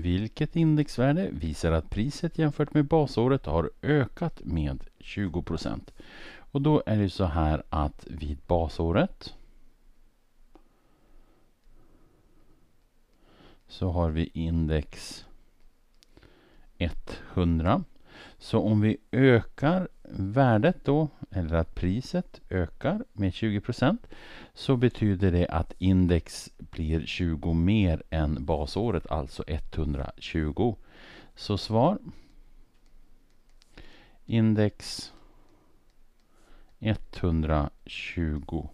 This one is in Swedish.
vilket indexvärde visar att priset jämfört med basåret har ökat med 20 Och då är det så här att vid basåret så har vi index 100. Så om vi ökar värdet då eller att priset ökar med 20 procent, så betyder det att index blir 20 mer än basåret, alltså 120. Så svar index 120